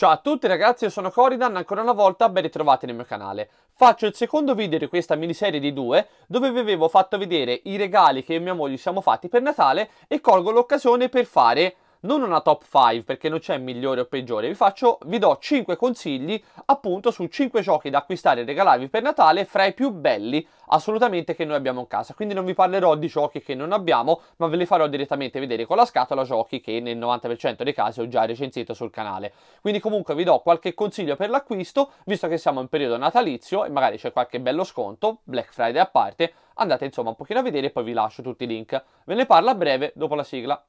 Ciao a tutti ragazzi, io sono Coridan, ancora una volta ben ritrovati nel mio canale. Faccio il secondo video di questa miniserie di due, dove vi avevo fatto vedere i regali che io e mia moglie siamo fatti per Natale e colgo l'occasione per fare non una top 5 perché non c'è migliore o peggiore, vi, faccio, vi do 5 consigli appunto su 5 giochi da acquistare e regalarvi per Natale fra i più belli assolutamente che noi abbiamo in casa, quindi non vi parlerò di giochi che non abbiamo ma ve li farò direttamente vedere con la scatola giochi che nel 90% dei casi ho già recensito sul canale, quindi comunque vi do qualche consiglio per l'acquisto visto che siamo in periodo natalizio e magari c'è qualche bello sconto, Black Friday a parte, andate insomma un pochino a vedere e poi vi lascio tutti i link, ve ne parlo a breve dopo la sigla.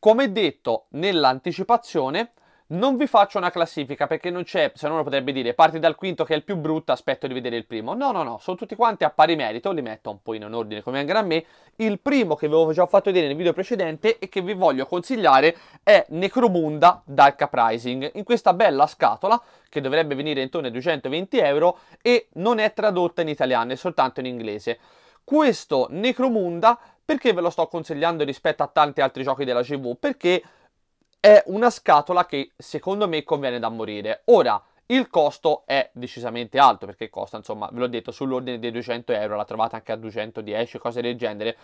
Come detto nell'anticipazione, non vi faccio una classifica perché non c'è, se no uno potrebbe dire parti dal quinto che è il più brutto, aspetto di vedere il primo. No, no, no, sono tutti quanti a pari merito, li metto un po' in un ordine come anche a me. Il primo che vi avevo già fatto vedere nel video precedente e che vi voglio consigliare è Necromunda Dark Uprising, in questa bella scatola che dovrebbe venire intorno ai 220 euro e non è tradotta in italiano, è soltanto in inglese. Questo Necromunda perché ve lo sto consigliando rispetto a tanti altri giochi della CV? Perché è una scatola che secondo me conviene da morire. Ora, il costo è decisamente alto perché costa, insomma, ve l'ho detto, sull'ordine dei 200 euro, la trovate anche a 210, cose del genere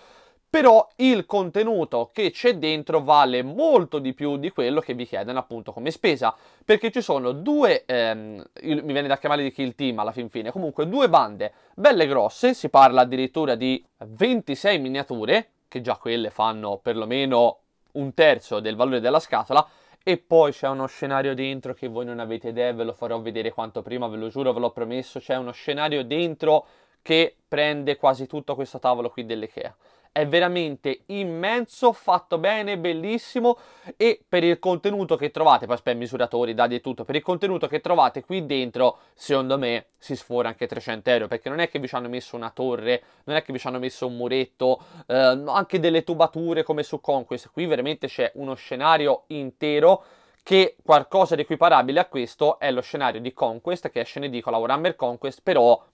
però il contenuto che c'è dentro vale molto di più di quello che vi chiedono appunto come spesa, perché ci sono due, ehm, mi viene da chiamare di kill team alla fin fine, comunque due bande belle grosse, si parla addirittura di 26 miniature, che già quelle fanno perlomeno un terzo del valore della scatola, e poi c'è uno scenario dentro che voi non avete idea, ve lo farò vedere quanto prima, ve lo giuro, ve l'ho promesso, c'è uno scenario dentro che prende quasi tutto questo tavolo qui dell'Ikea è veramente immenso, fatto bene, bellissimo e per il contenuto che trovate, poi per misuratori, dadi e tutto, per il contenuto che trovate qui dentro, secondo me si sfora anche 300 euro perché non è che vi ci hanno messo una torre, non è che vi ci hanno messo un muretto, eh, anche delle tubature come su Conquest, qui veramente c'è uno scenario intero che qualcosa di equiparabile a questo è lo scenario di Conquest che esce in la Warhammer Conquest, però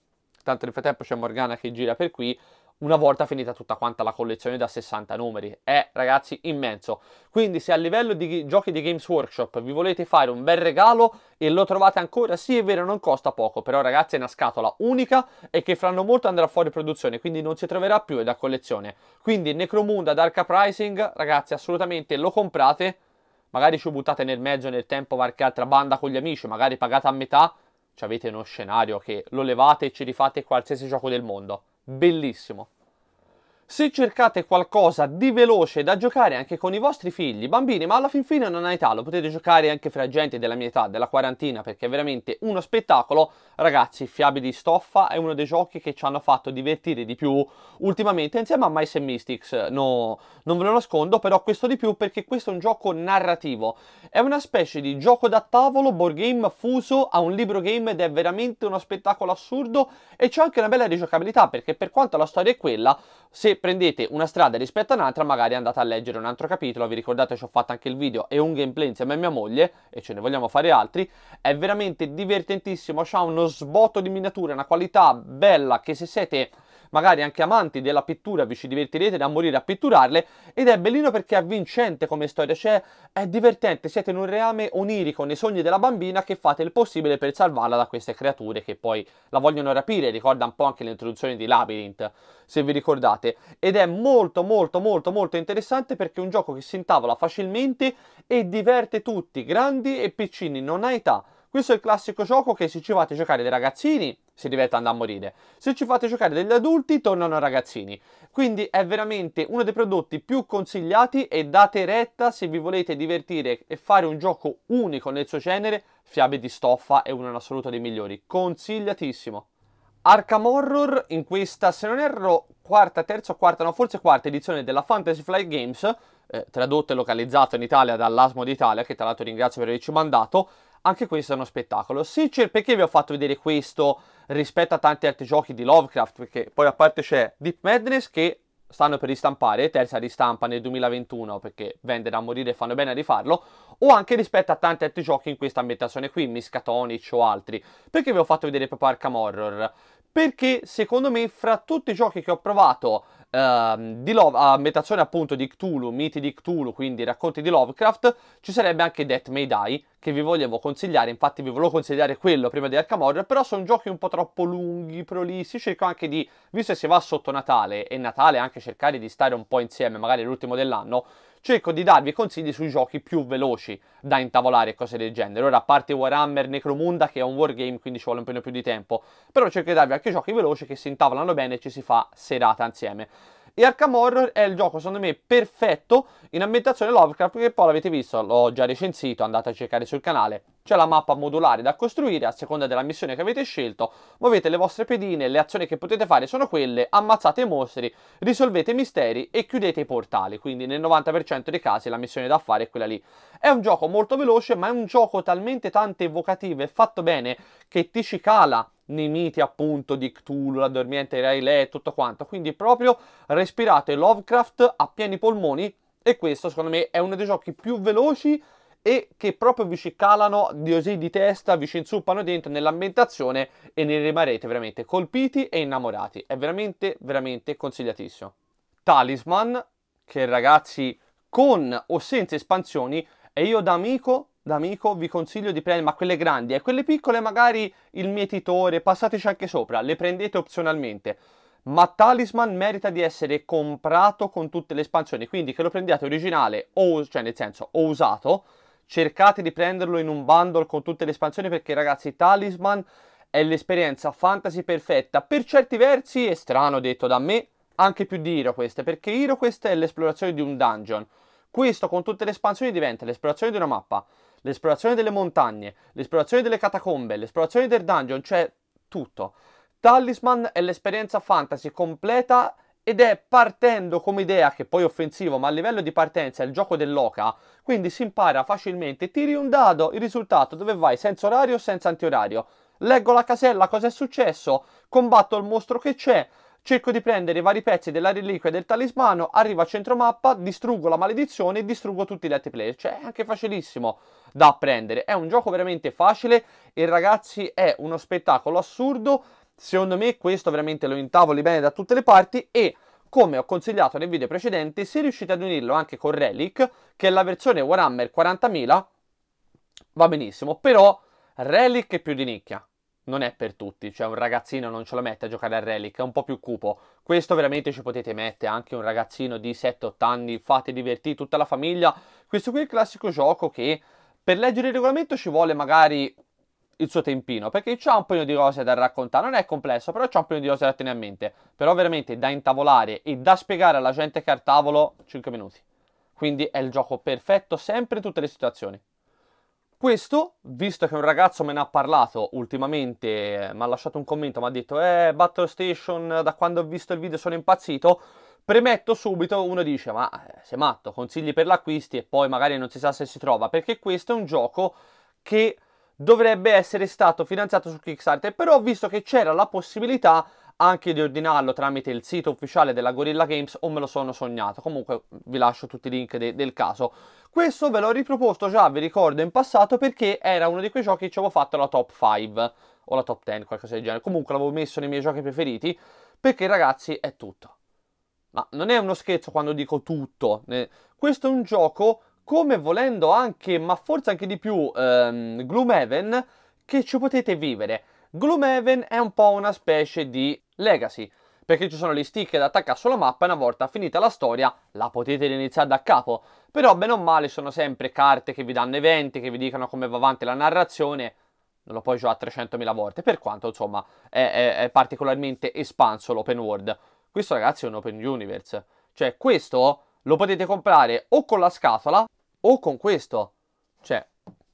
tanto nel frattempo c'è Morgana che gira per qui una volta finita tutta quanta la collezione da 60 numeri. È, eh, ragazzi, immenso. Quindi se a livello di giochi di Games Workshop vi volete fare un bel regalo e lo trovate ancora, sì è vero, non costa poco, però ragazzi è una scatola unica e che fra non molto andrà fuori produzione, quindi non si troverà più da collezione. Quindi Necromunda Dark arca pricing, ragazzi, assolutamente lo comprate, magari ci buttate nel mezzo nel tempo qualche altra banda con gli amici, magari pagate a metà, Ci avete uno scenario che lo levate e ci rifate qualsiasi gioco del mondo bellissimo. Se cercate qualcosa di veloce da giocare anche con i vostri figli, bambini, ma alla fin fine non ha età, lo potete giocare anche fra gente della mia età, della quarantina, perché è veramente uno spettacolo. Ragazzi, Fiabi di Stoffa è uno dei giochi che ci hanno fatto divertire di più ultimamente, insieme a Mice and Mystics. No, non ve lo nascondo, però questo di più perché questo è un gioco narrativo. È una specie di gioco da tavolo, board game fuso a un libro game ed è veramente uno spettacolo assurdo e c'è anche una bella rigiocabilità perché per quanto la storia è quella, se prendete una strada rispetto a un'altra, magari andate a leggere un altro capitolo, vi ricordate ci ho fatto anche il video e un gameplay insieme a mia moglie, e ce ne vogliamo fare altri, è veramente divertentissimo, ha uno sbotto di miniature, una qualità bella che se siete magari anche amanti della pittura vi ci divertirete da morire a pitturarle ed è bellino perché è avvincente come storia, cioè è divertente, siete in un reame onirico nei sogni della bambina che fate il possibile per salvarla da queste creature che poi la vogliono rapire, ricorda un po' anche l'introduzione di Labyrinth, se vi ricordate, ed è molto molto molto molto interessante perché è un gioco che si intavola facilmente e diverte tutti, grandi e piccini, non ha età. Questo è il classico gioco che se ci fate giocare dei ragazzini si divertono a morire. Se ci fate giocare degli adulti, tornano ragazzini. Quindi è veramente uno dei prodotti più consigliati e date retta se vi volete divertire e fare un gioco unico nel suo genere. Fiabe di stoffa è uno in assoluto dei migliori. Consigliatissimo. Arkham Horror in questa, se non erro, quarta, terza o quarta, no, forse quarta edizione della Fantasy Flight Games, eh, tradotto e localizzato in Italia dall'Asmo d'Italia, che tra l'altro ringrazio per averci mandato, anche questo è uno spettacolo. Sincer, perché vi ho fatto vedere questo rispetto a tanti altri giochi di Lovecraft? Perché poi a parte c'è Deep Madness che stanno per ristampare, terza ristampa nel 2021 perché vende da morire e fanno bene a rifarlo, o anche rispetto a tanti altri giochi in questa ambientazione qui, Miskatonic o altri. Perché vi ho fatto vedere proprio Arkham Horror? Perché secondo me fra tutti i giochi che ho provato Uh, Love, a ambientazione appunto di Cthulhu, miti di Cthulhu, quindi racconti di Lovecraft, ci sarebbe anche Death May Die, che vi volevo consigliare, infatti vi volevo consigliare quello prima di Arkham Horror, però sono giochi un po' troppo lunghi, prolissi, cerco anche di, visto che si va sotto Natale, e Natale anche cercare di stare un po' insieme, magari l'ultimo dell'anno, cerco di darvi consigli sui giochi più veloci da intavolare e cose del genere. Ora, a parte Warhammer Necromunda, che è un wargame, quindi ci vuole un po' più di tempo, però cerco di darvi anche giochi veloci che si intavolano bene e ci si fa serata insieme. E Arkham Horror è il gioco, secondo me, perfetto in ambientazione Lovecraft, che poi l'avete visto, l'ho già recensito, andate a cercare sul canale. C'è la mappa modulare da costruire a seconda della missione che avete scelto, muovete le vostre pedine, le azioni che potete fare sono quelle, ammazzate i mostri, risolvete i misteri e chiudete i portali, quindi nel 90% dei casi la missione da fare è quella lì. È un gioco molto veloce, ma è un gioco talmente tante evocative, fatto bene, che ti ci cala nei miti appunto di Cthulhu, la dormiente Rai Lè e tutto quanto. Quindi proprio respirate Lovecraft a pieni polmoni e questo secondo me è uno dei giochi più veloci e che proprio vi ci calano di così di testa, vi ci inzuppano dentro nell'ambientazione e ne rimarrete veramente colpiti e innamorati. È veramente, veramente consigliatissimo. Talisman, che ragazzi con o senza espansioni, e io da amico da amico vi consiglio di prendere ma quelle grandi e eh, quelle piccole magari il mietitore passateci anche sopra le prendete opzionalmente ma Talisman merita di essere comprato con tutte le espansioni quindi che lo prendiate originale o cioè nel senso o usato cercate di prenderlo in un bundle con tutte le espansioni perché ragazzi Talisman è l'esperienza fantasy perfetta per certi versi è strano detto da me anche più di Hero queste perché Hero questa è l'esplorazione di un dungeon questo con tutte le espansioni diventa l'esplorazione di una mappa l'esplorazione delle montagne, l'esplorazione delle catacombe, l'esplorazione del dungeon, cioè tutto. Talisman è l'esperienza fantasy completa ed è partendo come idea, che poi è offensivo, ma a livello di partenza è il gioco dell'oca, quindi si impara facilmente, tiri un dado, il risultato, dove vai, senza orario o senza antiorario, leggo la casella, cosa è successo, combatto il mostro che c'è, Cerco di prendere i vari pezzi della reliquia e del talismano, arrivo a mappa, distruggo la maledizione e distruggo tutti i let player. Cioè è anche facilissimo da apprendere. È un gioco veramente facile e ragazzi è uno spettacolo assurdo. Secondo me questo veramente lo intavoli bene da tutte le parti e come ho consigliato nel video precedente, se riuscite ad unirlo anche con Relic, che è la versione Warhammer 40.000, va benissimo, però Relic è più di nicchia non è per tutti, cioè un ragazzino non ce lo mette a giocare a Relic, è un po' più cupo. Questo veramente ci potete mettere anche un ragazzino di 7-8 anni, fate divertire tutta la famiglia. Questo qui è il classico gioco che per leggere il regolamento ci vuole magari il suo tempino, perché c'ha un po' di cose da raccontare, non è complesso, però c'ha un po' di cose da tenere a mente. Però veramente da intavolare e da spiegare alla gente che è al tavolo 5 minuti. Quindi è il gioco perfetto sempre in tutte le situazioni. Questo, visto che un ragazzo me ne ha parlato ultimamente, eh, mi ha lasciato un commento, mi ha detto Eh, Battle Station, eh, da quando ho visto il video sono impazzito, premetto subito, uno dice ma eh, sei matto, consigli per l'acquisti e poi magari non si sa se si trova, perché questo è un gioco che dovrebbe essere stato finanziato su Kickstarter, però visto che c'era la possibilità anche di ordinarlo tramite il sito ufficiale della Gorilla Games o me lo sono sognato. Comunque vi lascio tutti i link de del caso. Questo ve l'ho riproposto già, vi ricordo, in passato perché era uno di quei giochi che ci avevo fatto la top 5 o la top 10, qualcosa del genere. Comunque l'avevo messo nei miei giochi preferiti perché ragazzi è tutto. Ma non è uno scherzo quando dico tutto. Questo è un gioco come volendo anche, ma forse anche di più, ehm, Gloomhaven che ci potete vivere. Gloomhaven è un po' una specie di Legacy, perché ci sono gli stick da attaccare sulla mappa e una volta finita la storia la potete iniziare da capo. Però bene o male sono sempre carte che vi danno eventi, che vi dicono come va avanti la narrazione, non lo puoi giocare 300.000 volte, per quanto insomma è, è, è particolarmente espanso l'open world. Questo ragazzi è un open universe, cioè questo lo potete comprare o con la scatola o con questo. Cioè,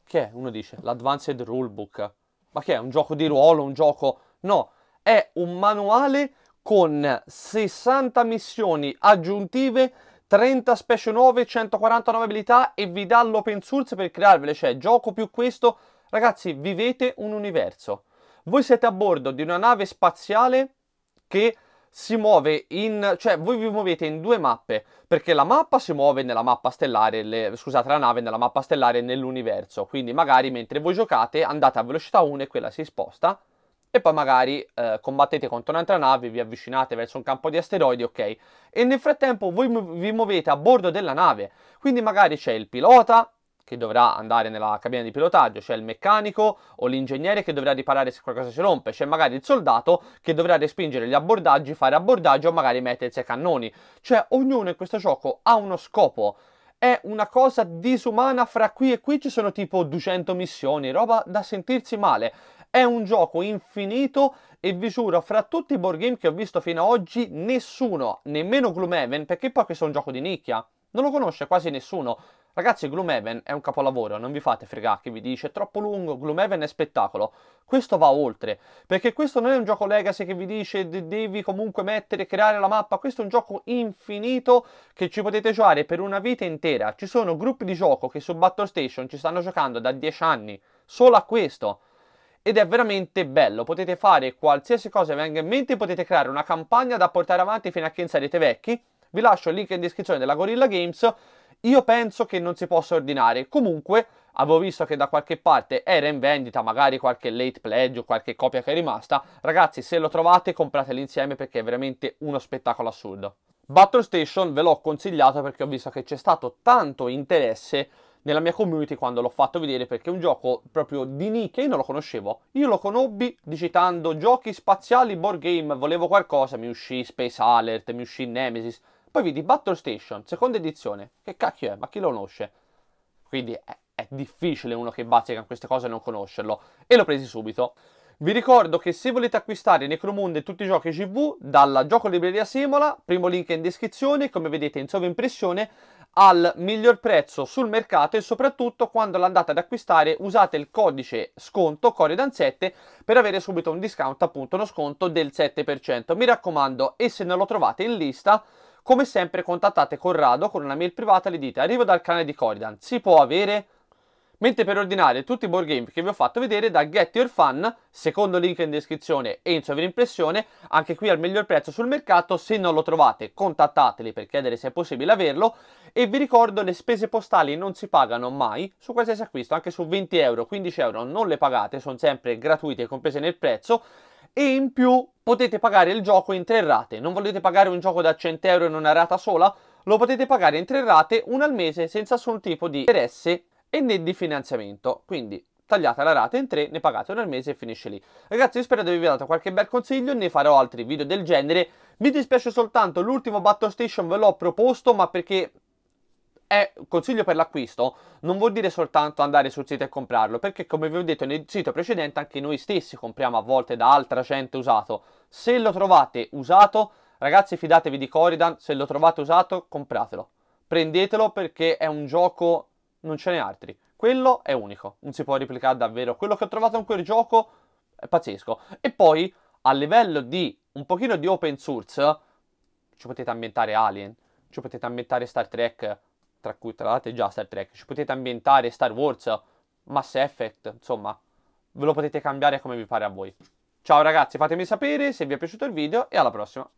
che è? Uno dice, l'Advanced Rulebook. Ma che è? Un gioco di ruolo, un gioco... No, è un manuale con 60 missioni aggiuntive 30 specie nuove, 149 abilità e vi dà l'open source per crearvele, cioè gioco più questo. Ragazzi, vivete un universo. Voi siete a bordo di una nave spaziale che si muove in... cioè voi vi muovete in due mappe, perché la mappa si muove nella mappa stellare, le, scusate, la nave nella mappa stellare nell'universo. Quindi magari mentre voi giocate andate a velocità 1 e quella si sposta e poi magari eh, combattete contro un'altra nave, vi avvicinate verso un campo di asteroidi, ok? E nel frattempo voi vi muovete a bordo della nave, quindi magari c'è il pilota che dovrà andare nella cabina di pilotaggio, c'è il meccanico o l'ingegnere che dovrà riparare se qualcosa si rompe, c'è magari il soldato che dovrà respingere gli abbordaggi, fare abbordaggio o magari mettersi ai cannoni. Cioè ognuno in questo gioco ha uno scopo è una cosa disumana, fra qui e qui ci sono tipo 200 missioni, roba da sentirsi male. È un gioco infinito e vi giuro, fra tutti i board game che ho visto fino ad oggi, nessuno, nemmeno Gloomhaven, perché poi questo è un gioco di nicchia, non lo conosce quasi nessuno. Ragazzi, Gloomhaven è un capolavoro, non vi fate fregare che vi dice è troppo lungo, Gloomhaven è spettacolo. Questo va oltre, perché questo non è un gioco legacy che vi dice devi comunque mettere, creare la mappa, questo è un gioco infinito che ci potete giocare per una vita intera. Ci sono gruppi di gioco che su Battle Station ci stanno giocando da 10 anni, solo a questo ed è veramente bello, potete fare qualsiasi cosa venga in mente, potete creare una campagna da portare avanti fino a che inserite vecchi, vi lascio il link in descrizione della Gorilla Games, io penso che non si possa ordinare, comunque avevo visto che da qualche parte era in vendita, magari qualche late pledge o qualche copia che è rimasta, ragazzi se lo trovate comprateli insieme perché è veramente uno spettacolo assurdo. Battle Station ve l'ho consigliato perché ho visto che c'è stato tanto interesse nella mia community quando l'ho fatto vedere perché è un gioco proprio di nicchia, io non lo conoscevo. Io lo conobbi digitando giochi spaziali, board game, volevo qualcosa, mi uscì Space Alert, mi uscì Nemesis. Poi vidi Battle Station, seconda edizione. Che cacchio è? Ma chi lo conosce? Quindi è, è difficile uno che bazzica queste cose non conoscerlo. E l'ho presi subito. Vi ricordo che se volete acquistare Necromund e tutti i giochi GV dalla Gioco Libreria Semola, primo link in descrizione, come vedete in sovraimpressione, al miglior prezzo sul mercato e soprattutto quando l'andate ad acquistare usate il codice sconto Core Danzette per avere subito un discount appunto uno sconto del 7% mi raccomando e se non lo trovate in lista come sempre contattate Corrado con una mail privata e gli dite arrivo dal canale di Coridan si può avere Mentre per ordinare tutti i board game che vi ho fatto vedere da Get Your Fun, secondo link in descrizione e in sovrimpressione, anche qui al miglior prezzo sul mercato, se non lo trovate contattateli per chiedere se è possibile averlo e vi ricordo le spese postali non si pagano mai su qualsiasi acquisto, anche su 20 euro, 15 euro non le pagate, sono sempre gratuite e comprese nel prezzo e in più potete pagare il gioco in tre rate, non volete pagare un gioco da 100 euro in una rata sola? Lo potete pagare in tre rate, una al mese, senza nessun tipo di interesse e né di finanziamento. Quindi tagliate la rata in tre, ne pagate uno al mese e finisce lì. Ragazzi, io spero di avervi dato qualche bel consiglio, ne farò altri video del genere. Mi dispiace soltanto, l'ultimo Battle Station ve l'ho proposto, ma perché è consiglio per l'acquisto, non vuol dire soltanto andare sul sito e comprarlo, perché come vi ho detto nel sito precedente anche noi stessi compriamo a volte da altra gente usato. Se lo trovate usato, ragazzi fidatevi di Coridan, se lo trovate usato compratelo. Prendetelo perché è un gioco non ce n'è altri. Quello è unico, non si può replicare davvero. Quello che ho trovato in quel gioco è pazzesco. E poi, a livello di un pochino di open source, ci potete ambientare Alien, ci potete ambientare Star Trek, tra cui tra l'altro già Star Trek, ci potete ambientare Star Wars, Mass Effect, insomma, ve lo potete cambiare come vi pare a voi. Ciao ragazzi, fatemi sapere se vi è piaciuto il video e alla prossima.